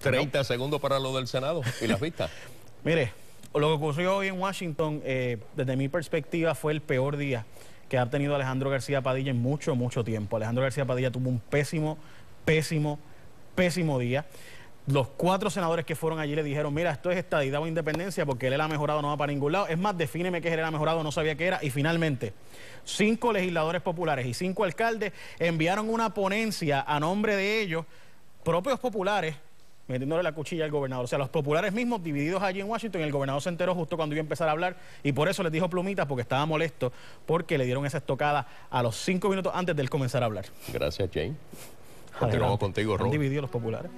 30 segundos para lo del Senado y las vistas. Mire, lo que ocurrió hoy en Washington, eh, desde mi perspectiva, fue el peor día que ha tenido Alejandro García Padilla en mucho, mucho tiempo. Alejandro García Padilla tuvo un pésimo, pésimo, pésimo día. Los cuatro senadores que fueron allí le dijeron, mira, esto es estadidad o independencia porque él era mejorado, no va para ningún lado. Es más, defíneme qué él era mejorado, no sabía qué era. Y finalmente, cinco legisladores populares y cinco alcaldes enviaron una ponencia a nombre de ellos, propios populares, metiéndole la cuchilla al gobernador. O sea, los populares mismos divididos allí en Washington, el gobernador se enteró justo cuando iba a empezar a hablar y por eso les dijo plumitas porque estaba molesto, porque le dieron esa estocada a los cinco minutos antes de él comenzar a hablar. Gracias, Jane. Continuamos contigo, Rob. dividido los populares.